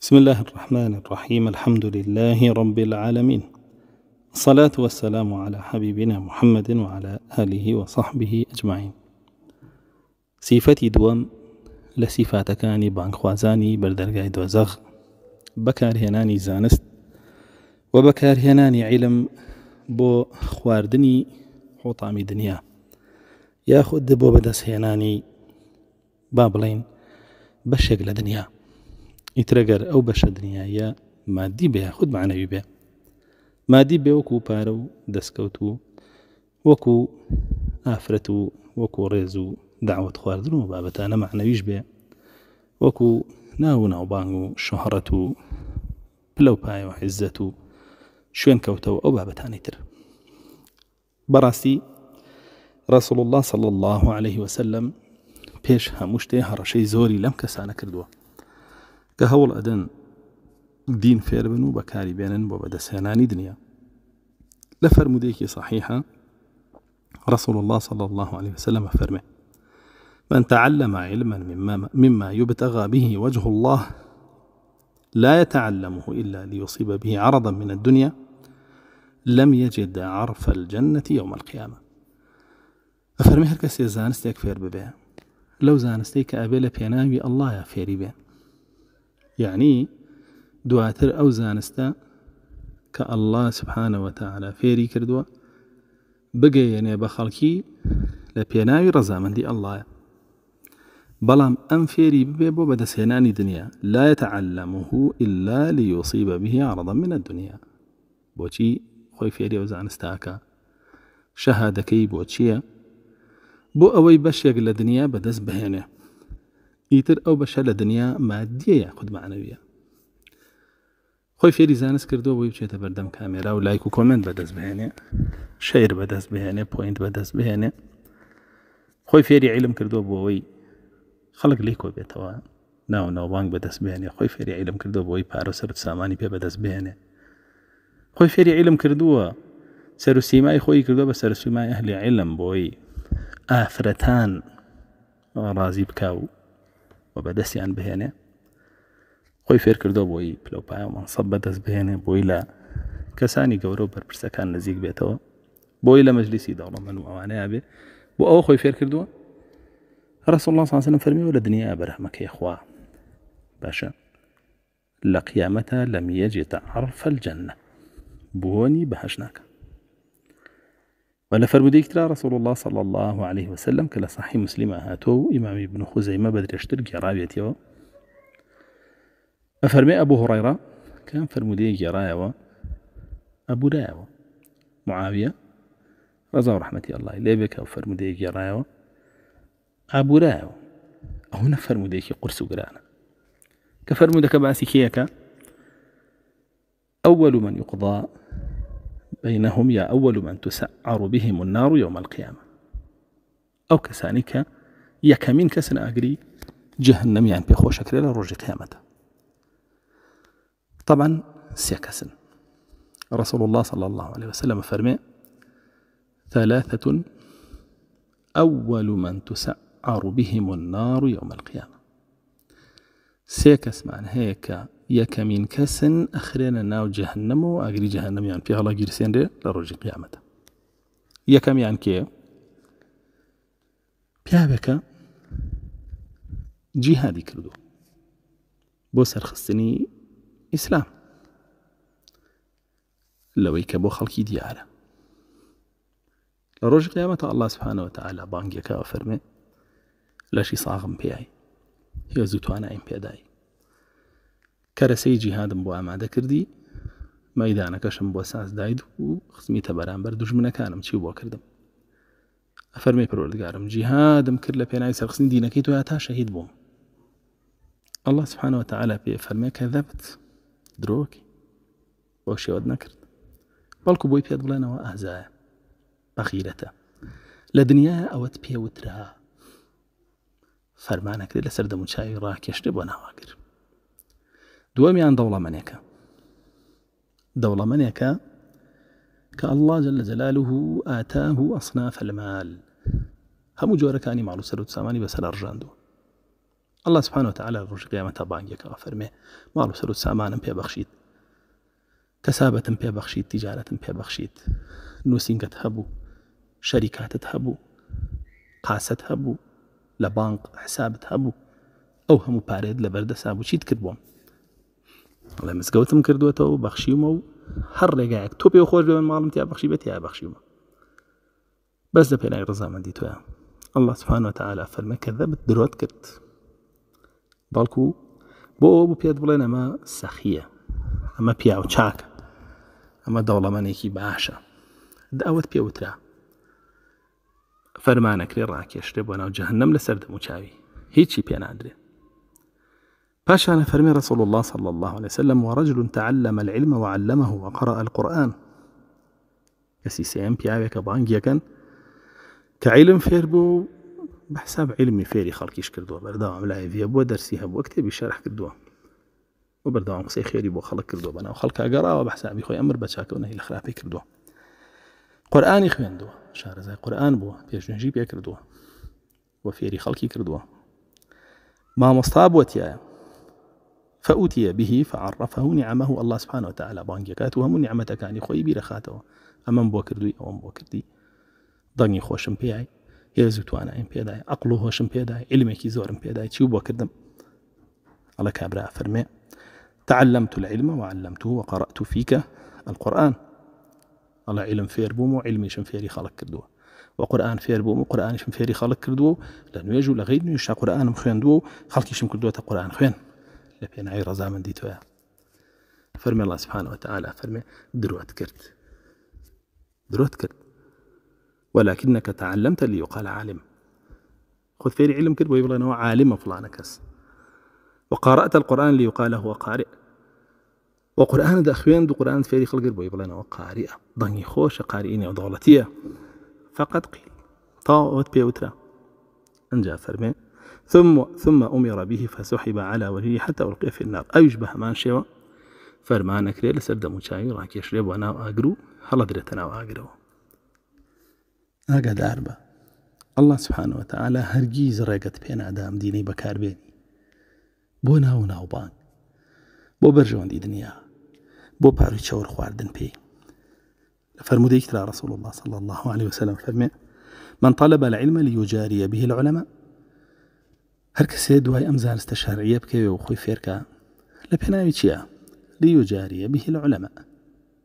بسم الله الرحمن الرحيم الحمد لله رب العالمين الصلاة والسلام على حبيبنا محمد وعلى آله وصحبه أجمعين سيفتي دوام لسيفاتكاني بانخوازاني بردرقاي دوزغ هناني زانست وبكار هناني علم بو خواردني حطام دنيا ياخد بو بدس هناني بابلين بەشێک لە دنيا ئیترەگەر ئەو بەشە دنیاە مادی بێ خودود معنەوی بێ مادی بێ وەکو پارە و دەستکەوت و وەکو ئافرەت و وەکو ڕێز و داوت خواردن و بابەتانە معنەویش بێ وەکو ناو ناوبانگ و شەهڕەت و پلە و پایە و حیزەت و شوێن کەوتەوە ئەو بابەتانی تر بەڕاستی ڕسڵ الله صل الله عليه وسلم پێش هەموو شتێ هەڕەشەی زۆری لەم کەسانە کردووە که هول ادن دین فێربن و بەکاری بێنن بۆ بەدەسێنانی دنیا لە فرمودەیەکی صحیحه رسول الله صلى الله عليه وسلم فرمه من تعلم علما مما, مما يبتغى به وجه الله لا يتعلمه إلا ليصيب به عرضا من الدنيا لم يجد عرف الجنة يوم القيامة أفرمي هەر کەسێ استيك فير ببيع لو زان استيك أبيل بيناوي الله يا فيري بێ يعني دواتر أو زانستا كالله سبحانه وتعالى فيري كردوا بقي يعني بخلكي لبيناوي رزا من دي الله بلام أم فيري ببيبو بۆ بەدەسێنانی لا يتعلمه إلا ليصيب به عرضا من الدنيا بوشي خوي فيري أو زانستاكا شهادكي بۆ بو أوي بشيق لدنيا لە دنیا ئیتر ئەو بەشە لە دنیا مادیەیە خودمانەویە خۆی فێری زانست کردو بۆی بچێتە بەردەم کامێرا و لایک و کۆمنت بەدەست بهێنێ شیر بەدەست بهێنێ پوینت بەدەست بهێنێ خۆی فێری عیلم کردو بۆەوەی خەڵک لی کۆ بێتەوە ناو ناوبانگ بەدەست بهێنێ خۆی فێری عیلم کردو بۆی پارۆسەر سامانی پێ بەدەست بهێنێ خۆی فێری عیلم کردووە سەر و سیمای خۆی کردو بە سەر سومای ئەهلی عیلم بۆی ئافرەتان ڕازی بکاو وبعد سيان يعني بهنا خوي فكر دو بوي بلو باي ومن صبت اس بهنا بوي لا كساني جورو بر بر سكان نزيق بيته بوي لا مجلس يدور من وانا ابي بو او خوي فكر دو رسول الله صلى الله عليه وسلم فرمي ولا دنيا برحمك يا خواه باشا لقيامته لم يجد عرف الجنه بوني بهشناك ولا فرمودي كترى رسول الله صلى الله عليه وسلم كلا صحي مسلمة هاتو إمام ابن خزيمة بدر يشترك يا رابية يو أفرمي أبو هريرة كان فرمودي يا رايو أبو دايو معاوية رضا ورحمة الله لي بك فرمودي يا رايو أبو دايو أو نفر مديك قرص قرانا كفر مدك باسكيك أول من يقضى بينهم يا أول من تسعر بهم النار يوم القيامة أو كسانك يا كمين كسن أجري جهنم يعني خۆشەکرێت لە ڕۆژی قيامته طبعا سيكسن رسول الله صلى الله عليه وسلم فرمي ثلاثة أول من تسعر بهم النار يوم القيامة سيكس معنى هيك يكمين كسن أخرين ناو جهنم وأجري جهنم يعني في الله جير سين لروج القيامة يكم يعني كي بيابك جهادي كردو بوسر خصني إسلام لو يكبو خلقي ديارة لروج قيامة الله سبحانه وتعالى بانجي كافر من صاغم بيعي هي زوتوانا ام بيداي کەرەسەی جیهادم بۆ ئامادە کردی مەدانەکەشم بۆ ساز داید و خزمی تە بەرامبەر دژمنەکانم چی بۆ کردم ئەفەرمی پرۆردگارم جیهادم کرد لە پێناوی سەرخستنی دینەکەی تۆ تا شەهید بووم الله سبحانەوە تعالا پێ فەرمیەکە دەبت درۆکی بۆ شێوت نەکرد بەڵکو بۆی پێت بڵێنەوە ئازایە بەخیرەتە لە دنیا ئەوەت پێوترا فەرمانەکرێت لەسەر دەموچاوی ڕاکێشتە بۆ ناواگر دولة دەوڵەمەنێکە دولة کە كالله جل جلاله آتاه أصناف المال هم جوركاني هەموو جۆرەکانی ماڵ و سەر الله سبحانه وتعالى ڕژ قيامة بانگیەکەەوە فەرمێ ماڵ و سەر و سامانم پێبەخشیت کەسابەتم پێبەخشیت تیجارەتم پێبەخشیت نووسنگت هەبوو شەریکاتت هەبوو قاست هەبوو لە بانک حساب تهبو أو هەموو بارد لە بەردەسا سابو کرد بووم لە مزگەوتم کردوێتەوە بەخشیمە و هەر ڕێگایك تۆ پێ خۆش بێن ماڵم تیا بەخشی بەتیا بەخشیمە بەس لە پێنای ڕزامەندی توە الله سبحانەوە تعالا فەرمەکە دەبت درۆت کرد بەڵکو بۆ بوو پێت بڵێن ئەمە سەخیە ئەمە پیا و چاکە ئەمە دەوڵەمەنێکی باشە ئەوت پێوترا فەرمانەکرێ ڕاکێشتێ بۆ ناو جەهنم لەسەر دەموچاوی هیچی پێنادرێت فشأن فرمي رسول الله صلى الله عليه وسلم ورجل تعلم العلم وعلمه وقرأ القرآن كسي سيم بيعوي كبانجيا كان كعلم فيربو بحساب علمي فيري خلقيش كردوا برداوم لا يفيا بو درسيها بو كتابي شرح وبردوه وبرداوم قصي خيري بو خلق كردوه بنا وخلق أقرا وبحساب خوي أمر بشاكو نهي الخرافي قرآن يخوين خويندوا شهر زي قرآن بو بيش نجيب يا وفيري خلقي كردوا ما مصطاب وتيايا فأتي به فعرفه نعمه الله سبحانه وتعالى بانگەکات و هەموو نیعممەتەکانی خۆی بیرەخاتەوە ئەمەم بۆ کردووی ئەوم بۆ کردی دەنگی خۆشم پێی هێز و توانایم پێدای ئەقل و هۆشم پێدای كي زۆرم پێدای چی بۆ کردم على كابرا فەرمێ تعلمت العلم وعلمته وقرأت فيك القرآن الله علم فێر بووم و علمیشم فێری خەڵک کردووە و قورآان فێر بووم و قورآانیشم فێری خەڵک کردووە لە نوێژ و لە غیری نوێش قورآانم خوێندووە و خەڵکیشم کردووەتە قورآان لبين لە پێناایی دي تويا فرمي الله سبحانه وتعالى فرمي دروت كرت دروت كرت ولكنك تعلمت ليقال عالم خذ فيري علم كده ويقول نوع عالم فلان كس وقرأت القرآن ليقال هو قارئ وقرآن ده أخوين ده قرآن فيري خلق كده ويقول نوع قارئ ضني خوش قارئين ودولتية فقط قيل طاوت بيوترا أنجا فرمي ثم ثم أمر به فسحب على وجهه حتى ألقي في النار أيشبه ما شوى فەرمان ئەکرێت لەسەر دەموچاوی ڕاکێشرێ بۆ ناو ئاگر و هەڵەدرێتە ناو الله سبحانه وتعالى هرجيز سبحانەوە بين هەرگیز ديني بكار دینەی بونا ونا ناو بو بۆ دي دنيا بو باري شور خواردن بي لە فەرمودەیەکرا رسول الله صلى الله عليه وسلم فرمي من طلب العلم ليجاري به العلماء هەر کەسێ دوای ئەم زانستە شارعە بکەوێ و خۆی فێرکە لە پێناوی چییە لیو جاریە بهی لە عولەمە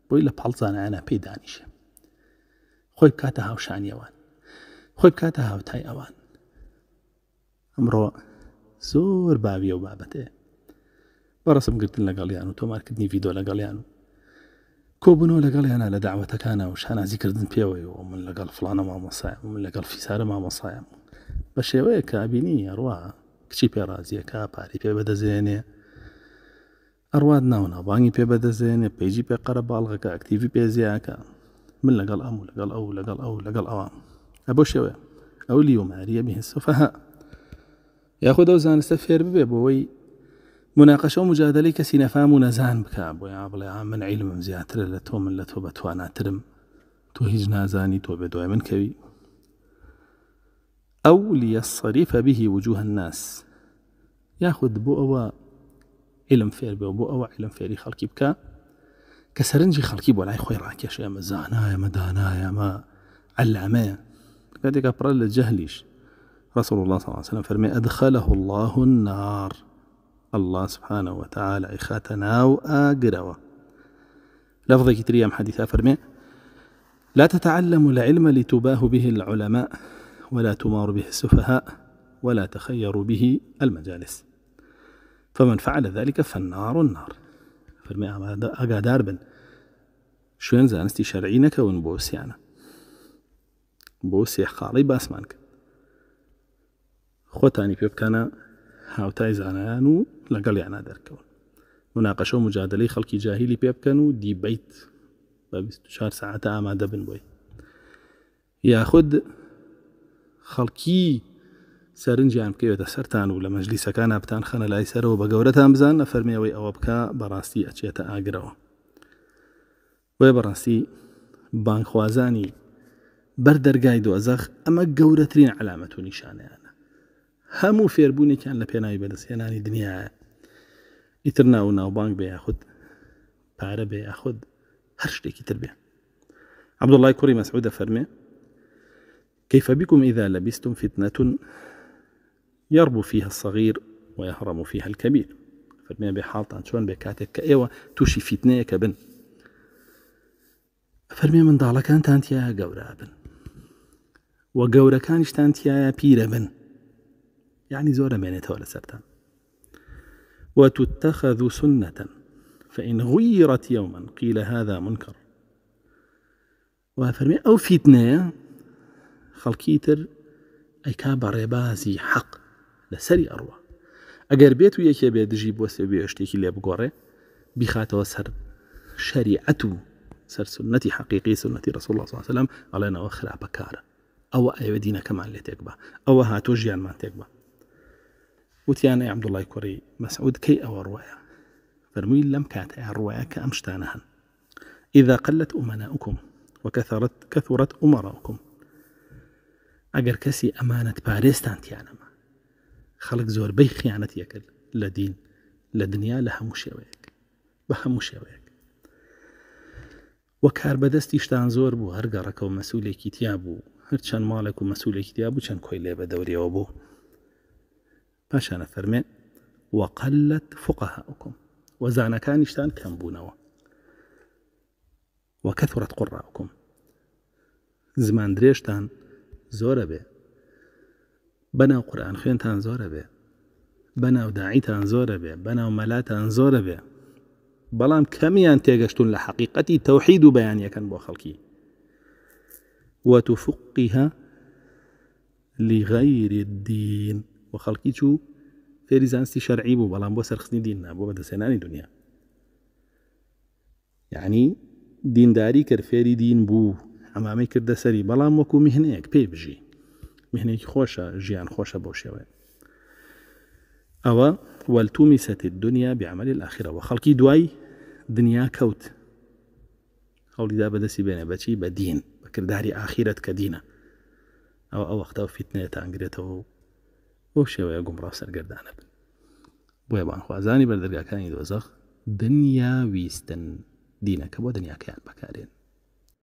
بۆی لە پاڵزانانە پێی دانیشە خۆی بکاتە هاوشانیەوان خۆی بکاتە هاوتای ئەوان ئەمڕۆ زۆر باویە و بابەتێ بەڕسمگرتن لەگەڵیان و تۆمارکردنی ڤیددیو لەگەڵیان و کۆبوونەوە لەگەڵیانە لە داوەتەکانە و شانازیکردن پێوەی و من لەگەڵ فلانە مامۆسایم من لەگەڵ فیسارە مامۆسایم و بە شێوەیە کابینی ئەڕوا کچی پێڕازیە کا پاری پێ بەدەزێنێ ئەڕوات ناونا بانگی پێ بەدەزێنێ پێیجی پێ قەرە باڵغەکە ئەکتیوی پێزیاکە من لەگەڵ ئەم و لەگەڵ ئەو لەگەڵ ئەو لەگەڵ ئەوان ئە بۆ شێوێ ئەو لیوماریە بهسەفەها یاخود ئەو زانستە فێر ببێ بۆەوەی مناقەشە و مجادلی کەسی نەفام و نەزان بکە بۆ یا بڵێ من عیلمم زیاترە لە تۆ من لە تۆ بەتواناترم تۆ هیچ نازانی تۆ بێ دوای من کەوی أو ليصرف به وجوه الناس ياخذ بؤوة علم فێر بێ بۆ ئەوە علم فێری كسرنجي بکە کە سەرنجی خەڵکی يا لای ما ڕاکێش يا ما مە يا ما علامەیە هذيك پڕ لە رسول الله صلى الله عليه وسلم فرمي أدخله الله النار الله سبحانه وتعالى إخاتنا وآقروا لفظ كتريام حديثة فرمي لا تتعلم العلم لتباه به العلماء ولا تمار به السفهاء ولا تخير به المجالس فمن فعل ذلك فالنار النار فرمي ئاگادار بن شوين زانستي شرعينك نەکەون بۆ سیانە بۆ سێخاڵی باسمان کرد خوتاني پێ بکەنە هاوتای زانایان و لەگەڵ یانە دەرکەون مناقەشە و مجادلەی خەڵکی جاهیلی پێ بکەن و دیبیت بە 24 ساعتە بن خەڵکی سەرنجیان بکەوێتە سەران و لە مەجلیسەکان ئاپتان خەنە لای سەرەوە بە گەورەتان بزان لە فەرمیەوەی ئەوە بکە بەڕاستی ئەچێتە ئاگرەوە وێ بەڕاستی بانخوازانی بەر دەرگای دۆزەخ ئەمە گەورەترین علامەت و نیشانیانە هەموو فێربوونێکیان لە پێناوی بەدەستێنانی دنیاە ئیتر ناو ناوبانگ بێ یاخود پارە بێ یاخود هەر شتێکی تر بێ عبدوڵای کوڕی مەسعودە فەرمێ كيف بكم إذا لبستم فتنة يربو فيها الصغير ويهرم فيها الكبير فەرمێ بێ شون بكاتك كأيوة توشي فتنة كبن فرمي من بن كانت أنت يا قورة بن كانت أنت يا بيرة بن يعني زورة من ولا سەران وتتخذ سنة فإن غيرت يوما قيل هذا منكر وفرمي أو فتنة خەڵکی تر ئەیکا بە ڕێبازی حەق لە سەری ئەڕوە ئەگەر بێت و یەکێ بێ سر بۆ سێبێ شتێکی لێ بگۆڕێ بیخاتەوە سەر شەریعەت و سەر سنەتی حقیقی سنەتی رسول الله سلام ئەڵێنەوە خراپەکارە ئەوە ئەوە او لێ تێک بە ئەوە هاتۆ ژیانمان تێک بە وتیانە عبدوڵای کوڕی مەسعود کەی ئەوە ڕوایە فرمووی لەم کاتەیە ڕوایە کە ئەم شتانە إذا قلت أمناؤكم وكثرت كثرت أمراؤكم ئەگەر کەسی ئەمانەت پارێستان تیانەما خەڵک زۆربەی خیانەت یەکرد لە دین لە دنیا لە هەموو شێوەیەک بە هەموو شێوەیەک وە کار بەدەستیشتان زۆر بوو هەرگەڕەکە و مەسوولێکی تیا بوو هەر چەند ماڵێک و مەسوولێکی تیا بوو چەند کۆی لێ بە دەوریەوە بوو پاشانە فەرمێ وەقلت فقەهاوکم وەزانەکانیشتان کەم بوونەوە وەکەت وڕەت قڕاوکم زمان درێژتان زۆرە بێ بەناو قورآان خوێنتان زۆرە بێ بەناو داعیتان زۆرە بێ بەناو مەلاتان زۆرە بێ بەڵام کەمیان تێگەشتون لە حقیقەتی تەوحید و بەیانیەکەن بۆ خەڵکی وتفقیها لیغەیری دین و خەڵکی چوو فێری زانستی شەرعی بوو بەڵام بۆ سەرخستنی دین نبوو بە دەسێنانی دنیا یعنی دینداری کرد فێری دین بوو ئەمامەی کردە سەری بەڵام وەکو میهنەیەک پێی بژی میهنێکی خۆشە ژیان خۆشە بۆ شێوەیە ئەوە وەلتومی سەتی دنیا بیعملی الاخیرەوە خەڵکی دوای دنیا کەوت هەوڵیدا بەدەستی بێنە بەچی بە دین بەکردداری ئاخیرەت کە دینە ئەوە ئەو وەختە و فیتنێت ئەنگرێتەوە بۆ شێوەیە گومڕا سەرگردانە بن بۆیە بانخوازانی بەردەرگاکانی دۆزەخ دنیا ویستن دینەکە بۆ دنیاکەیان بەکارێن